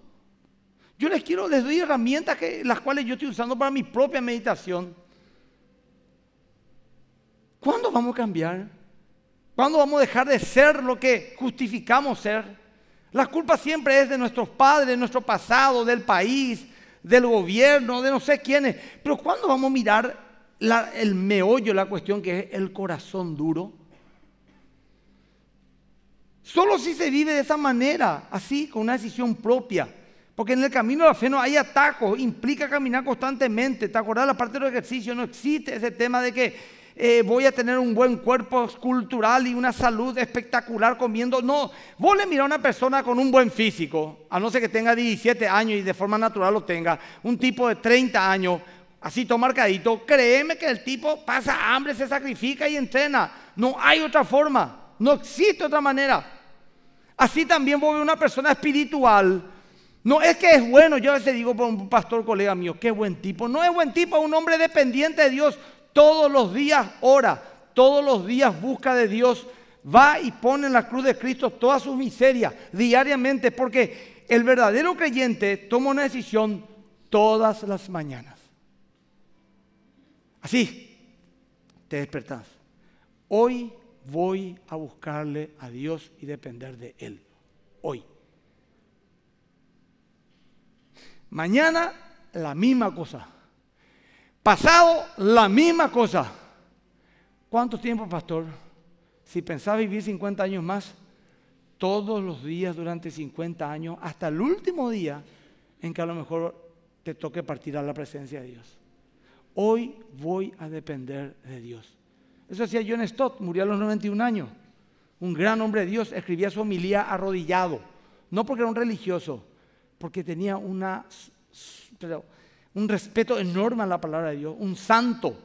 Yo les quiero, les doy herramientas que, las cuales yo estoy usando para mi propia meditación. ¿Cuándo vamos a cambiar? ¿Cuándo vamos a dejar de ser lo que justificamos ser? La culpa siempre es de nuestros padres, de nuestro pasado, del país, del gobierno, de no sé quiénes. Pero ¿cuándo vamos a mirar el meollo, la cuestión que es el corazón duro? Solo si se vive de esa manera, así, con una decisión propia. Porque en el camino de la fe no hay atacos, implica caminar constantemente. ¿Te acordás la parte del ejercicio? No existe ese tema de que eh, voy a tener un buen cuerpo cultural y una salud espectacular comiendo. No, vos le mirás a una persona con un buen físico, a no ser que tenga 17 años y de forma natural lo tenga, un tipo de 30 años, así todo marcadito, créeme que el tipo pasa hambre, se sacrifica y entrena. No hay otra forma, no existe otra manera. Así también vos ves una persona espiritual. No es que es bueno, yo a veces digo por un pastor colega mío, qué buen tipo. No es buen tipo, es un hombre dependiente de Dios todos los días ora, todos los días busca de Dios, va y pone en la cruz de Cristo todas sus miserias diariamente, porque el verdadero creyente toma una decisión todas las mañanas. Así, te despertás. Hoy voy a buscarle a Dios y depender de Él. Hoy. Mañana la misma cosa. Pasado, la misma cosa. ¿Cuánto tiempo, pastor? Si pensaba vivir 50 años más, todos los días durante 50 años, hasta el último día en que a lo mejor te toque partir a la presencia de Dios. Hoy voy a depender de Dios. Eso hacía John Stott, murió a los 91 años. Un gran hombre de Dios escribía su homilía arrodillado, no porque era un religioso, porque tenía una un respeto enorme a la palabra de Dios, un santo.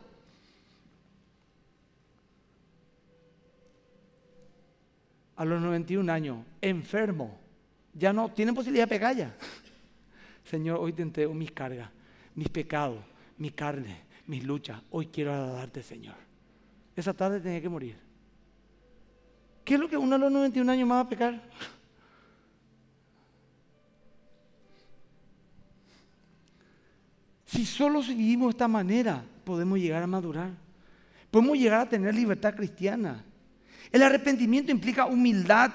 A los 91 años, enfermo, ya no tienen posibilidad de pegar ya. Señor, hoy te entrego mis cargas, mis pecados, mi carne, mis luchas. Hoy quiero agradarte, Señor. Esa tarde tenía que morir. ¿Qué es lo que uno a los 91 años más va a pecar? Si solo vivimos de esta manera, podemos llegar a madurar. Podemos llegar a tener libertad cristiana. El arrepentimiento implica humildad,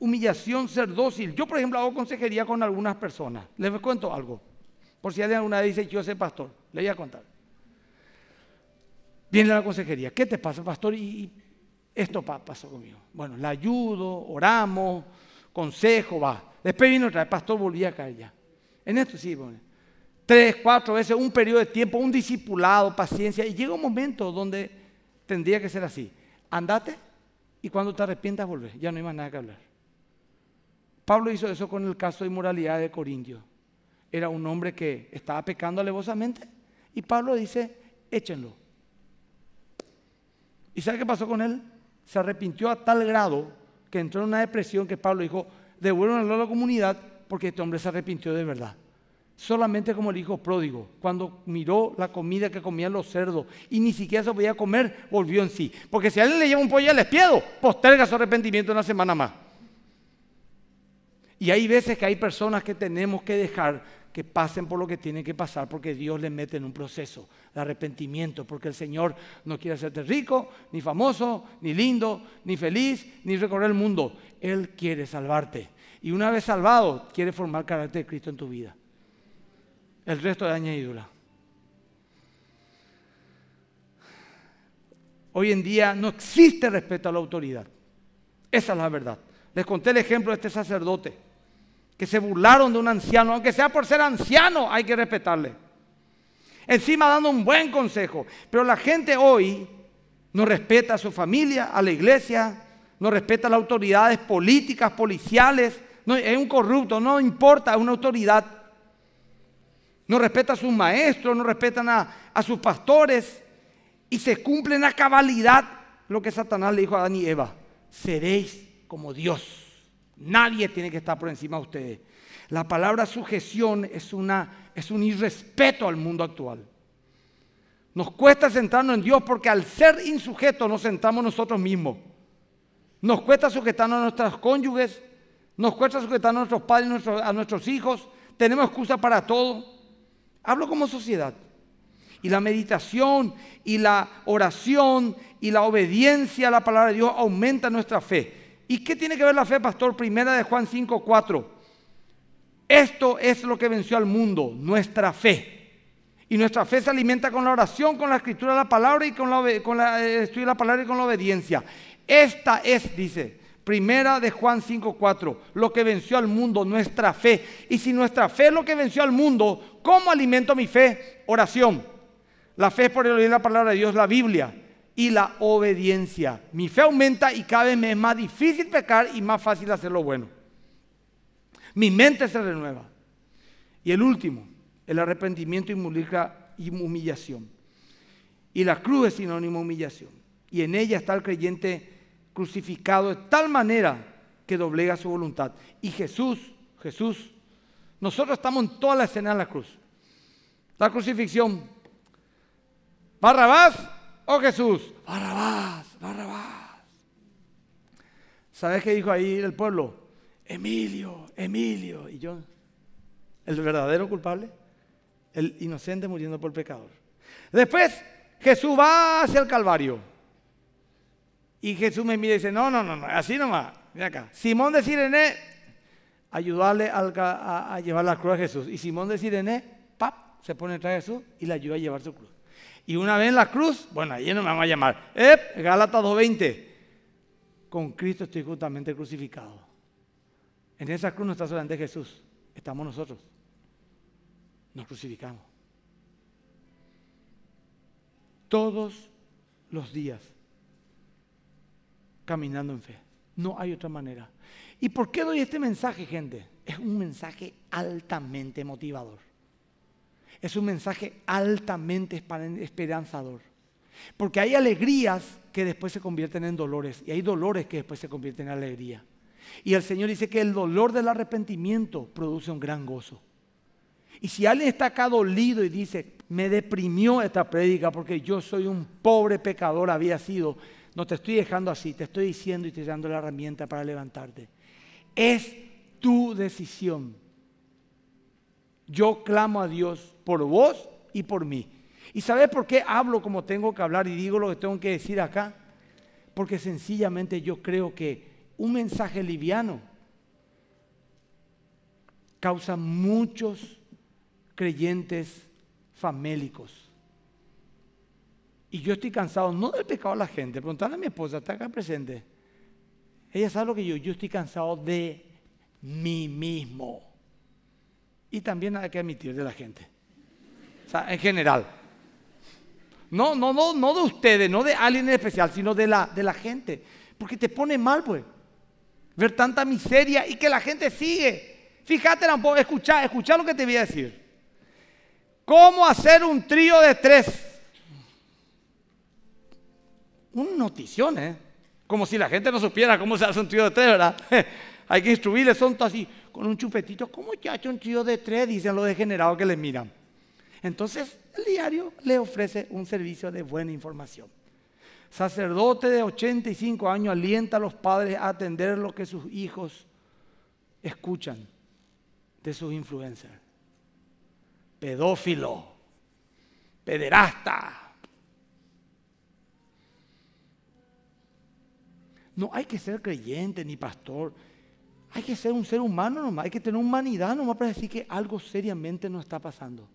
humillación, ser dócil. Yo, por ejemplo, hago consejería con algunas personas. Les cuento algo. Por si alguien alguna vez dice, yo soy pastor, le voy a contar. Viene la consejería. ¿Qué te pasa, pastor? Y esto pasó conmigo. Bueno, la ayudo, oramos, consejo, va. Después vino otra vez, pastor, volvía a caer ya. En esto sí, bueno tres, cuatro veces, un periodo de tiempo, un discipulado, paciencia, y llega un momento donde tendría que ser así. Andate y cuando te arrepientas volvés, ya no hay más nada que hablar. Pablo hizo eso con el caso de inmoralidad de Corintio. Era un hombre que estaba pecando alevosamente y Pablo dice, échenlo. ¿Y sabe qué pasó con él? Se arrepintió a tal grado que entró en una depresión que Pablo dijo, devuélvanlo a la comunidad porque este hombre se arrepintió de verdad solamente como el hijo pródigo, cuando miró la comida que comían los cerdos y ni siquiera se podía comer, volvió en sí. Porque si a alguien le lleva un pollo al espiedo, posterga su arrepentimiento una semana más. Y hay veces que hay personas que tenemos que dejar que pasen por lo que tienen que pasar porque Dios les mete en un proceso de arrepentimiento, porque el Señor no quiere hacerte rico, ni famoso, ni lindo, ni feliz, ni recorrer el mundo. Él quiere salvarte. Y una vez salvado, quiere formar carácter de Cristo en tu vida. El resto de añadidura. Hoy en día no existe respeto a la autoridad. Esa es la verdad. Les conté el ejemplo de este sacerdote, que se burlaron de un anciano, aunque sea por ser anciano, hay que respetarle. Encima dando un buen consejo. Pero la gente hoy no respeta a su familia, a la iglesia, no respeta a las autoridades políticas, policiales. No, es un corrupto, no importa, es una autoridad no respeta a sus maestros, no respetan a, sus pastores y se cumplen a cabalidad lo que Satanás le dijo a Adán y Eva, seréis como Dios. Nadie tiene que estar por encima de ustedes. La palabra sujeción es, una, es un irrespeto al mundo actual. Nos cuesta sentarnos en Dios porque al ser insujetos nos sentamos nosotros mismos. Nos cuesta sujetarnos a nuestras cónyuges, nos cuesta sujetarnos a nuestros padres, a nuestros hijos. Tenemos excusa para todo. Hablo como sociedad. Y la meditación y la oración y la obediencia a la palabra de Dios aumenta nuestra fe. ¿Y qué tiene que ver la fe, pastor? Primera de Juan 5, 4. Esto es lo que venció al mundo, nuestra fe. Y nuestra fe se alimenta con la oración, con la escritura de la palabra y con la, con eh, la palabra y con la obediencia. Esta es, dice, Primera de Juan 5:4, lo que venció al mundo, nuestra fe. Y si nuestra fe es lo que venció al mundo, ¿cómo alimento mi fe? Oración. La fe es por oír la palabra de Dios, la Biblia y la obediencia. Mi fe aumenta y cada vez es más difícil pecar y más fácil hacer lo bueno. Mi mente se renueva. Y el último, el arrepentimiento y humillación. Y la cruz es sinónimo de humillación. Y en ella está el creyente crucificado de tal manera que doblega su voluntad. Y Jesús, Jesús, nosotros estamos en toda la escena de la cruz. La crucifixión. Barrabás o oh, Jesús. Barrabás, Barrabás. ¿Sabes qué dijo ahí el pueblo? Emilio, Emilio. Y yo, el verdadero culpable, el inocente muriendo por pecador. Después Jesús va hacia el Calvario. Y Jesús me mira y dice, no, no, no, no así nomás, mira acá. Simón de Sirene, ayudarle a, llevar la cruz a Jesús. Y Simón de Sirene, pap, se pone detrás de Jesús y le ayuda a llevar su cruz. Y una vez en la cruz, bueno, ahí no me van a llamar. ¡Ep! 2.20. Con Cristo estoy justamente crucificado. En esa cruz no está solamente Jesús, estamos nosotros. Nos crucificamos. Todos los días caminando en fe. No hay otra manera. ¿Y por qué doy este mensaje, gente? Es un mensaje altamente motivador. Es un mensaje altamente esperanzador. Porque hay alegrías que después se convierten en dolores y hay dolores que después se convierten en alegría. Y el Señor dice que el dolor del arrepentimiento produce un gran gozo. Y si alguien está acá dolido y dice, me deprimió esta prédica porque yo soy un pobre pecador, había sido, no te estoy dejando así, te estoy diciendo y te dando la herramienta para levantarte. Es tu decisión. Yo clamo a Dios por vos y por mí. ¿Y sabes por qué hablo como tengo que hablar y digo lo que tengo que decir acá? Porque sencillamente yo creo que un mensaje liviano causa muchos creyentes famélicos y yo estoy cansado, no del pecado de la gente. Preguntando a mi esposa, está acá presente. Ella sabe lo que yo, yo estoy cansado de mí mismo. Y también hay que admitir de la gente. O sea, en general. No, no, no, no de ustedes, no de alguien en especial, sino de la, de la gente. Porque te pone mal, pues. Ver tanta miseria y que la gente sigue. Fíjate tampoco, escuchar escuchá lo que te voy a decir. ¿Cómo hacer un trío de tres? Un notición, ¿eh? Como si la gente no supiera cómo se hace un trío de tres, ¿verdad? Hay que instruirle, son así, con un chupetito. ¿Cómo se hace un trío de tres? Dicen los degenerados que les miran. Entonces, el diario le ofrece un servicio de buena información. Sacerdote de 85 años alienta a los padres a atender lo que sus hijos escuchan de sus influencers. Pedófilo, pederasta, No hay que ser creyente ni pastor. Hay que ser un ser humano nomás, hay que tener humanidad nomás para decir que algo seriamente no está pasando.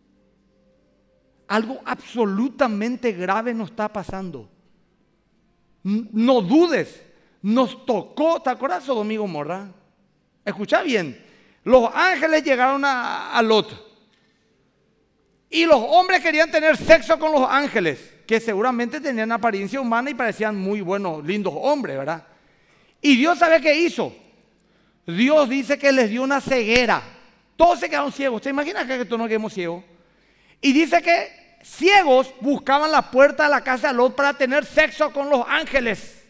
Algo absolutamente grave no está pasando. No dudes, nos tocó, ¿te acuerdas Domingo Morra? Escucha bien, los ángeles llegaron a Lot. Y los hombres querían tener sexo con los ángeles, que seguramente tenían apariencia humana y parecían muy buenos, lindos hombres, ¿verdad? Y Dios sabe qué hizo. Dios dice que les dio una ceguera. Todos se quedaron ciegos. ¿Te imaginas que todos no quedemos ciegos? Y dice que ciegos buscaban la puerta de la casa de Lot para tener sexo con los ángeles.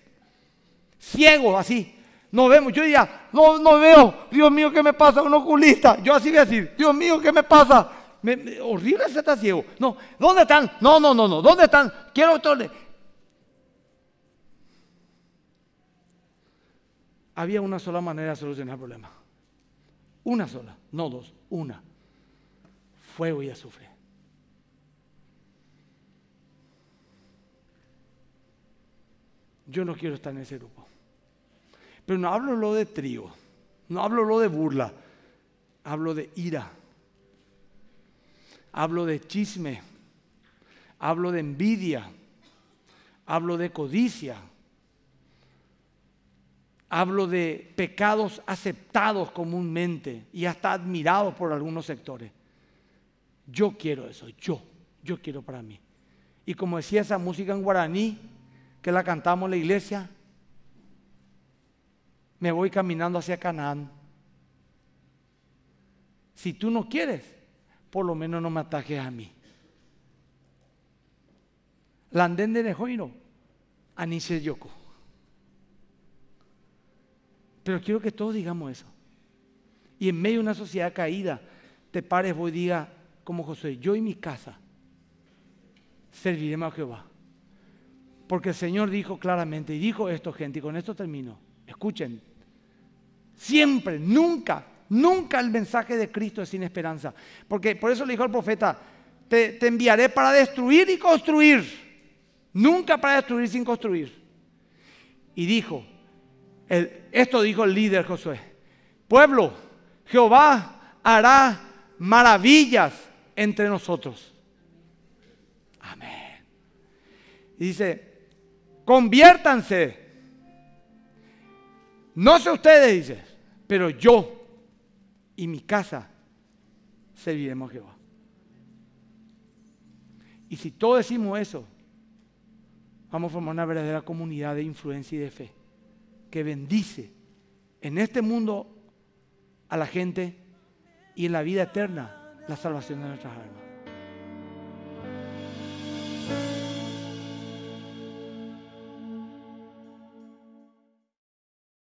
Ciegos, así. No vemos. Yo diría, no, no veo. Dios mío, ¿qué me pasa? Un oculista. Yo así voy a decir, Dios mío, ¿qué me pasa? horrible se está ciego. No, ¿dónde están? No, no, no, no. ¿Dónde están? Quiero. había una sola manera de solucionar el problema. Una sola, no dos, una. Fuego y azufre. Yo no quiero estar en ese grupo. Pero no hablo lo de trigo, no hablo lo de burla, hablo de ira, hablo de chisme, hablo de envidia, hablo de codicia, Hablo de pecados aceptados comúnmente y hasta admirados por algunos sectores. Yo quiero eso, yo, yo quiero para mí. Y como decía esa música en guaraní, que la cantamos en la iglesia, me voy caminando hacia Canaán. Si tú no quieres, por lo menos no me atajes a mí. Landén de Nejoiro, Anise Yoko. Pero quiero que todos digamos eso. Y en medio de una sociedad caída, te pares vos y digas, como José, yo y mi casa serviremos a Jehová. Porque el Señor dijo claramente, y dijo esto, gente, y con esto termino. Escuchen, siempre, nunca, nunca el mensaje de Cristo es sin esperanza. Porque por eso le dijo al profeta, te, te enviaré para destruir y construir. Nunca para destruir sin construir. Y dijo, esto dijo el líder Josué. Pueblo, Jehová hará maravillas entre nosotros. Amén. Y dice, conviértanse. No sé ustedes, dice, pero yo y mi casa serviremos a Jehová. Y si todos decimos eso, vamos a formar una verdadera comunidad de influencia y de fe que bendice en este mundo a la gente y en la vida eterna la salvación de nuestras almas.